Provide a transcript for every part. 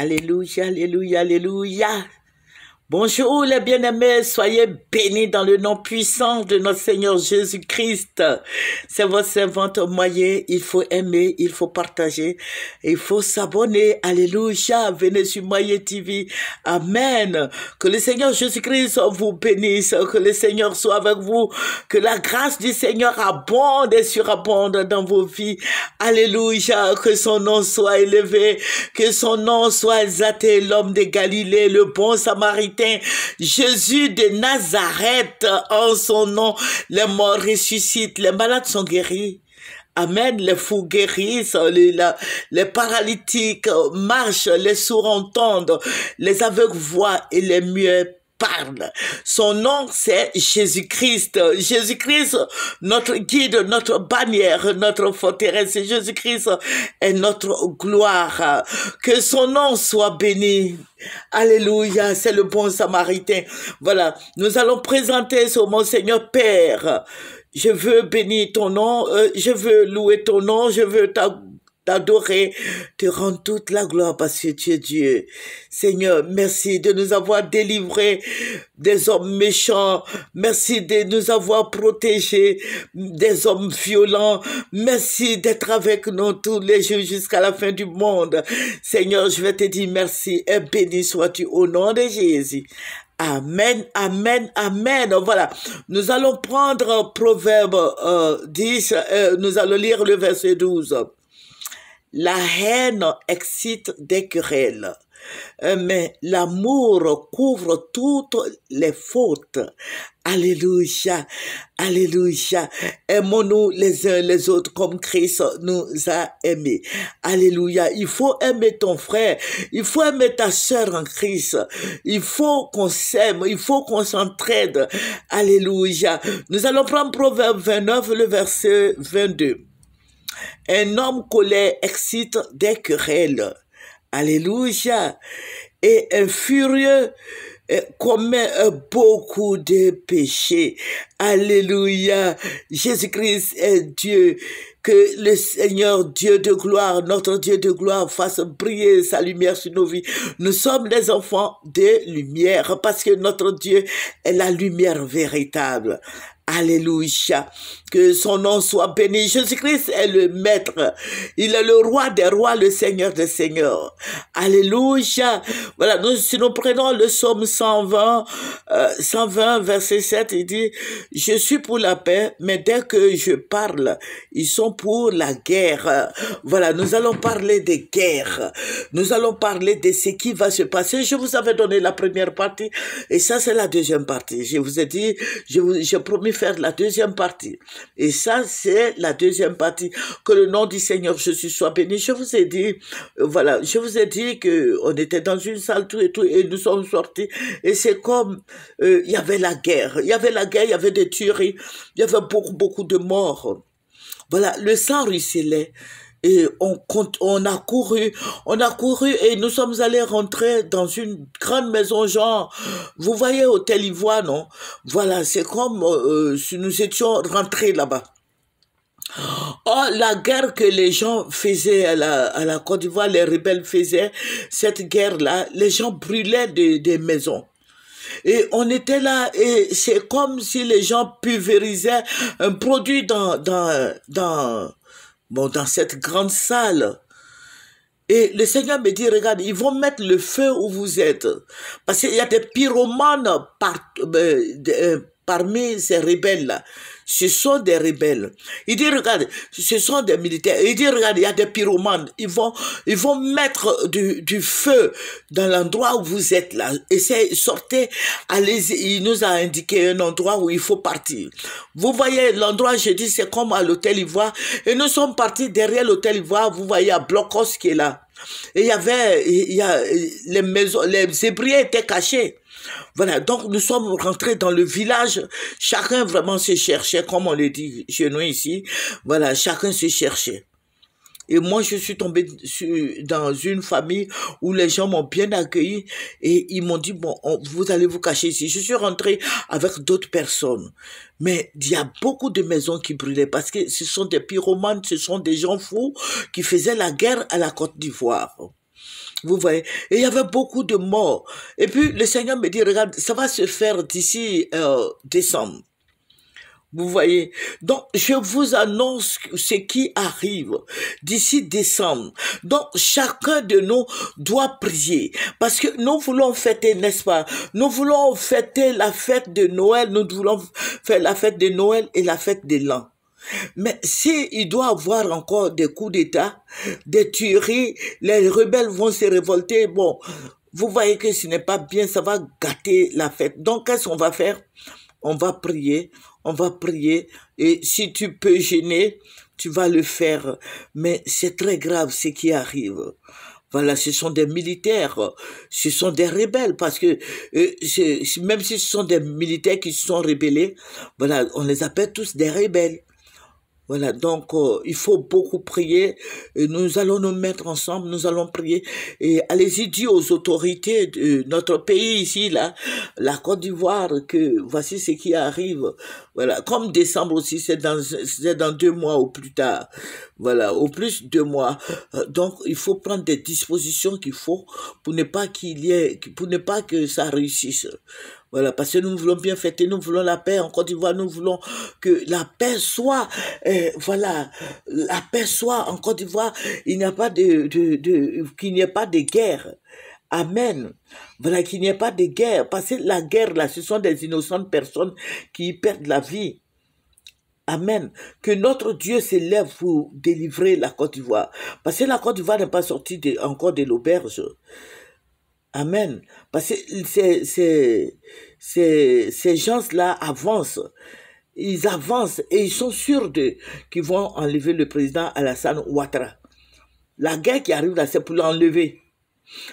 Alléluia, Alléluia, Alléluia. Bonjour les bien-aimés, soyez bénis dans le nom puissant de notre Seigneur Jésus-Christ. C'est votre servante moyen, il faut aimer, il faut partager, il faut s'abonner. Alléluia, venez sur Moyen TV. Amen. Que le Seigneur Jésus-Christ vous bénisse, que le Seigneur soit avec vous, que la grâce du Seigneur abonde et surabonde dans vos vies. Alléluia, que son nom soit élevé, que son nom soit exalté, l'homme de Galilée, le bon samaritain Jésus de Nazareth, en son nom, les morts ressuscitent, les malades sont guéris. Amen. Les fous guérissent, les, les paralytiques marchent, les sourds entendent, les aveugles voient et les muets parle. Son nom, c'est Jésus-Christ. Jésus-Christ, notre guide, notre bannière, notre forteresse. Jésus-Christ est notre gloire. Que son nom soit béni. Alléluia, c'est le bon samaritain. Voilà, nous allons présenter ce Monseigneur Père. Je veux bénir ton nom, euh, je veux louer ton nom, je veux ta t'adorer, te rendre toute la gloire parce que tu es Dieu. Seigneur, merci de nous avoir délivrés des hommes méchants. Merci de nous avoir protégés des hommes violents. Merci d'être avec nous tous les jours jusqu'à la fin du monde. Seigneur, je vais te dire merci et béni sois-tu au nom de Jésus. Amen, amen, amen. Voilà, nous allons prendre Proverbe 10, euh, euh, nous allons lire le verset 12. La haine excite des querelles, euh, mais l'amour couvre toutes les fautes. Alléluia, Alléluia. Aimons-nous les uns les autres comme Christ nous a aimés. Alléluia. Il faut aimer ton frère. Il faut aimer ta sœur en Christ. Il faut qu'on s'aime. Il faut qu'on s'entraide. Alléluia. Nous allons prendre Proverbe 29, le verset 22. Un homme colère excite des querelles. Alléluia. Et un furieux euh, commet euh, beaucoup de péchés. Alléluia. Jésus-Christ est Dieu. Que le Seigneur Dieu de gloire, notre Dieu de gloire, fasse briller sa lumière sur nos vies. Nous sommes des enfants de lumière parce que notre Dieu est la lumière véritable. Alléluia. Que son nom soit béni. Jésus-Christ est le maître. Il est le roi des rois, le seigneur des seigneurs. Alléluia. Voilà, si nous prenons le psaume 120, 120, euh, verset 7, il dit, je suis pour la paix, mais dès que je parle, ils sont pour la guerre. Voilà, nous allons parler des guerres. Nous allons parler de ce qui va se passer. Je vous avais donné la première partie et ça, c'est la deuxième partie. Je vous ai dit, je vous, j'ai promis faire la deuxième partie. Et ça, c'est la deuxième partie. Que le nom du Seigneur Jésus soit béni. Je vous ai dit, voilà, je vous ai dit, qu'on était dans une salle, tout et tout, et nous sommes sortis. Et c'est comme, euh, il y avait la guerre. Il y avait la guerre, il y avait des tueries, il y avait beaucoup, beaucoup de morts. Voilà, le sang ruisselait. Et on, on a couru, on a couru et nous sommes allés rentrer dans une grande maison, genre, vous voyez, Hôtel Ivoire, non Voilà, c'est comme euh, euh, si nous étions rentrés là-bas. Oh, la guerre que les gens faisaient à la, Côte d'Ivoire, les rebelles faisaient, cette guerre-là, les gens brûlaient des, maisons. Et on était là et c'est comme si les gens pulvérisaient un produit dans, dans, bon, dans cette grande salle. Et le Seigneur me dit, regarde, ils vont mettre le feu où vous êtes. Parce qu'il y a des pyromanes euh, euh, parmi ces rebelles-là ce sont des rebelles. Il dit, regarde, ce sont des militaires. Il dit, regarde, il y a des pyromanes. Ils vont, ils vont mettre du, feu dans l'endroit où vous êtes là. Essayez, sortez, allez-y. Il nous a indiqué un endroit où il faut partir. Vous voyez, l'endroit, je dis, c'est comme à l'hôtel Ivoire. Et nous sommes partis derrière l'hôtel Ivoire. Vous voyez, à Blocos qui est là. Et il y avait, il y a, les maisons, les zébriers étaient cachés. Voilà, donc nous sommes rentrés dans le village. Chacun vraiment se cherchait, comme on le dit chez nous ici. Voilà, chacun se cherchait. Et moi, je suis tombé dans une famille où les gens m'ont bien accueilli et ils m'ont dit, bon, vous allez vous cacher ici. Je suis rentré avec d'autres personnes. Mais il y a beaucoup de maisons qui brûlaient parce que ce sont des pyromanes, ce sont des gens fous qui faisaient la guerre à la Côte d'Ivoire. Vous voyez Et il y avait beaucoup de morts. Et puis le Seigneur me dit, regarde, ça va se faire d'ici euh, décembre. Vous voyez Donc, je vous annonce ce qui arrive d'ici décembre. Donc, chacun de nous doit prier. Parce que nous voulons fêter, n'est-ce pas Nous voulons fêter la fête de Noël. Nous voulons faire la fête de Noël et la fête de l'an. Mais s'il il doit avoir encore des coups d'État, des tueries, les rebelles vont se révolter. Bon, vous voyez que ce n'est pas bien, ça va gâter la fête. Donc, qu'est-ce qu'on va faire On va prier, on va prier. Et si tu peux gêner, tu vas le faire. Mais c'est très grave ce qui arrive. Voilà, ce sont des militaires, ce sont des rebelles, parce que euh, même si ce sont des militaires qui se sont rébellés, voilà, on les appelle tous des rebelles. Voilà, donc euh, il faut beaucoup prier. nous allons nous mettre ensemble, nous allons prier. Et allez-y dire aux autorités de notre pays ici, là, la Côte d'Ivoire, que voici ce qui arrive. Voilà, comme décembre aussi, c'est dans, dans deux mois ou plus tard. Voilà, au plus deux mois. Euh, donc il faut prendre des dispositions qu'il faut pour ne pas qu'il y ait, pour ne pas que ça réussisse. Voilà, parce que nous voulons bien fêter, nous voulons la paix en Côte d'Ivoire, nous voulons que la paix soit, euh, voilà, la paix soit en Côte d'Ivoire, il n'y a pas de, de, qu'il n'y ait pas de guerre. Amen. Voilà, qu'il n'y ait pas de guerre. Parce que la guerre, là, ce sont des innocentes personnes qui perdent la vie. Amen. Que notre Dieu s'élève pour délivrer la Côte d'Ivoire. Parce que la Côte d'Ivoire n'est pas sortie de, encore de l'auberge. Amen. Parce que ces, gens-là avancent. Ils avancent et ils sont sûrs qu'ils vont enlever le président Alassane Ouattara. La guerre qui arrive là, c'est pour l'enlever.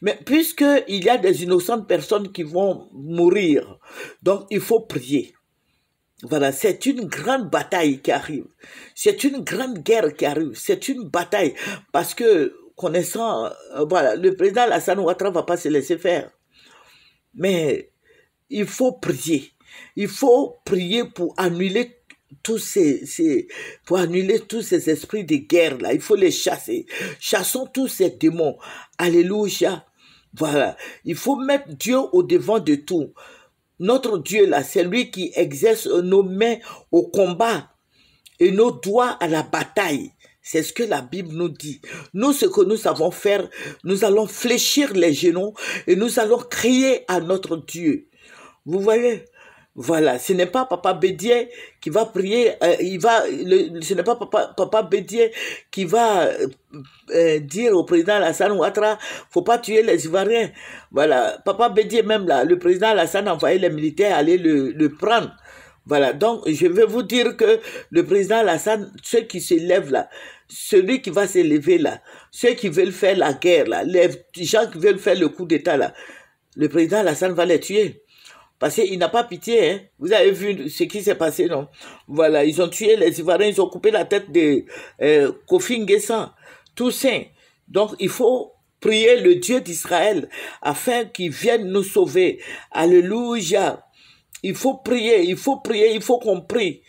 Mais puisqu'il y a des innocentes personnes qui vont mourir, donc il faut prier. Voilà, c'est une grande bataille qui arrive. C'est une grande guerre qui arrive. C'est une bataille. Parce que connaissant, euh, voilà, le président Lassan Ouattara ne va pas se laisser faire. Mais il faut prier. Il faut prier pour annuler tous ces, pour annuler tous ces esprits de guerre là. Il faut les chasser. Chassons tous ces démons. Alléluia. Voilà. Il faut mettre Dieu au devant de tout. Notre Dieu là, c'est lui qui exerce nos mains au combat et nos doigts à la bataille. C'est ce que la Bible nous dit. Nous, ce que nous savons faire, nous allons fléchir les genoux et nous allons crier à notre Dieu. Vous voyez voilà, ce n'est pas Papa Bédier qui va prier, euh, il va, ce n'est pas Papa, Bédier qui va euh, euh, dire au président Alassane Ouattara, faut pas tuer les Ivoiriens. Voilà, Papa Bédier même là, le président Alassane a envoyé les militaires aller le, le prendre. Voilà, donc je vais vous dire que le président Alassane, ceux qui se lèvent là, celui qui va s'élever là, ceux qui veulent faire la guerre là, les gens qui veulent faire le coup d'État là, le président Alassane va les tuer. Parce qu'il n'a pas pitié, hein. Vous avez vu ce qui s'est passé, non Voilà, ils ont tué les Ivoiriens, ils ont coupé la tête de euh, Kofi Nguessan, Toussaint. Donc, il faut prier le Dieu d'Israël afin qu'il vienne nous sauver. Alléluia. Il faut prier, il faut prier, il faut qu'on prie.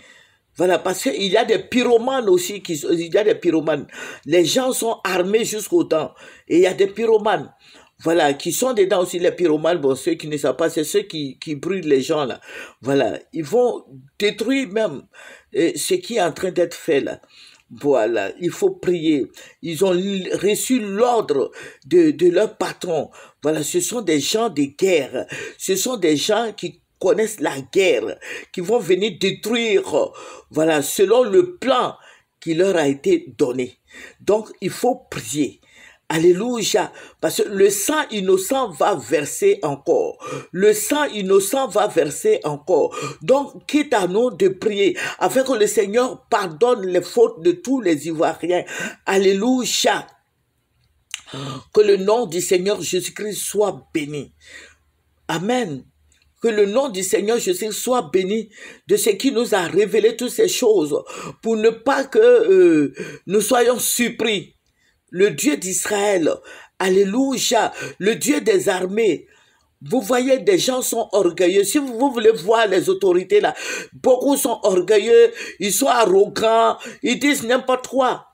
Voilà, parce qu'il y a des pyromanes aussi, qui, il y a des pyromanes. Les gens sont armés jusqu'au temps. Et il y a des pyromanes, voilà, qui sont dedans aussi, les pyromanes, bon, ceux qui ne savent pas, c'est ceux qui, qui brûlent les gens, là. Voilà, ils vont détruire même euh, ce qui est en train d'être fait, là. Voilà, il faut prier. Ils ont reçu l'ordre de, de leur patron. Voilà, ce sont des gens de guerre. Ce sont des gens qui connaissent la guerre, qui vont venir détruire, voilà, selon le plan qui leur a été donné. Donc, il faut prier. Alléluia. Parce que le sang innocent va verser encore. Le sang innocent va verser encore. Donc, quitte à nous de prier afin que le Seigneur pardonne les fautes de tous les Ivoiriens. Alléluia. Que le nom du Seigneur Jésus-Christ soit béni. Amen. Que le nom du Seigneur Jésus soit béni de ce qui nous a révélé toutes ces choses pour ne pas que euh, nous soyons surpris. Le Dieu d'Israël, Alléluia, le Dieu des armées, vous voyez, des gens sont orgueilleux. Si vous voulez voir les autorités là, beaucoup sont orgueilleux, ils sont arrogants, ils disent n'importe quoi.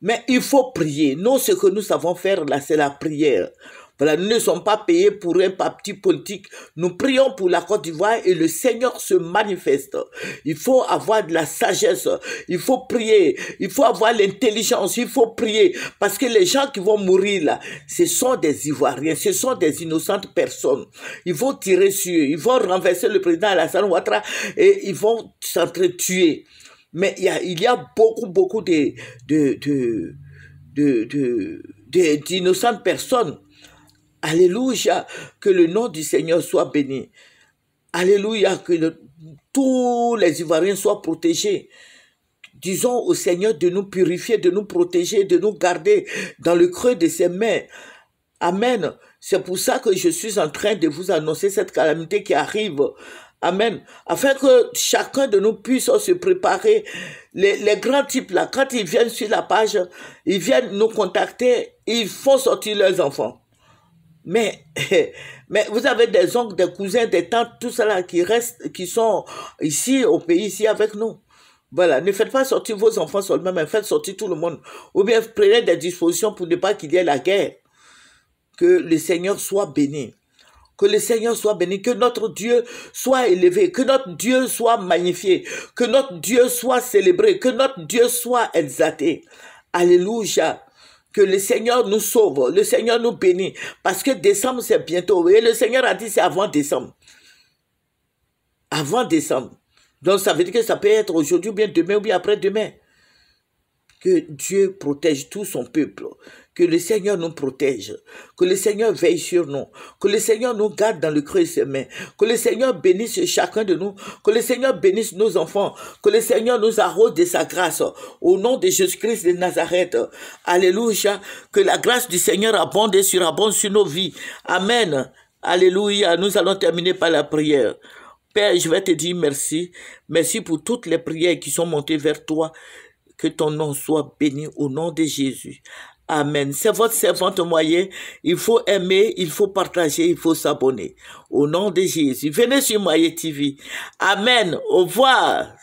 Mais il faut prier. Non, ce que nous savons faire là, c'est la prière. Voilà, nous ne sommes pas payés pour un parti politique. Nous prions pour la Côte d'Ivoire et le Seigneur se manifeste. Il faut avoir de la sagesse. Il faut prier. Il faut avoir l'intelligence. Il faut prier. Parce que les gens qui vont mourir là, ce sont des Ivoiriens. Ce sont des innocentes personnes. Ils vont tirer sur eux. Ils vont renverser le président Alassane Ouattara et ils vont s'entretuer. Mais il y, a, il y a beaucoup, beaucoup de, de, de, de, personnes Alléluia, que le nom du Seigneur soit béni. Alléluia, que tous les Ivoiriens soient protégés. Disons au Seigneur de nous purifier, de nous protéger, de nous garder dans le creux de ses mains. Amen. C'est pour ça que je suis en train de vous annoncer cette calamité qui arrive. Amen. Afin que chacun de nous puisse se préparer. Les, les, grands types, là, quand ils viennent sur la page, ils viennent nous contacter, ils font sortir leurs enfants. Mais, mais vous avez des oncles, des cousins, des tantes, tout cela qui restent, qui sont ici au pays, ici avec nous. Voilà, ne faites pas sortir vos enfants seulement, mais faites sortir tout le monde. Ou bien prenez des dispositions pour ne pas qu'il y ait la guerre. Que le Seigneur soit béni. Que le Seigneur soit béni, que notre Dieu soit élevé, que notre Dieu soit magnifié, que notre Dieu soit célébré, que notre Dieu soit exalté. Alléluia que le Seigneur nous sauve, le Seigneur nous bénit, parce que décembre, c'est bientôt. Et le Seigneur a dit, c'est avant décembre. Avant décembre. Donc ça veut dire que ça peut être aujourd'hui, ou bien demain, ou bien après-demain. Que Dieu protège tout son peuple. Que le Seigneur nous protège, que le Seigneur veille sur nous, que le Seigneur nous garde dans le creux de ses mains, que le Seigneur bénisse chacun de nous, que le Seigneur bénisse nos enfants, que le Seigneur nous arrose de sa grâce. Au nom de Jésus-Christ de Nazareth. Alléluia. Que la grâce du Seigneur abonde et surabonde sur nos vies. Amen. Alléluia. Nous allons terminer par la prière. Père, je vais te dire merci. Merci pour toutes les prières qui sont montées vers toi. Que ton nom soit béni au nom de Jésus. Amen. C'est votre servante moyen. Il faut aimer, il faut partager, il faut s'abonner. Au nom de Jésus. Venez sur Moyen TV. Amen. Au revoir.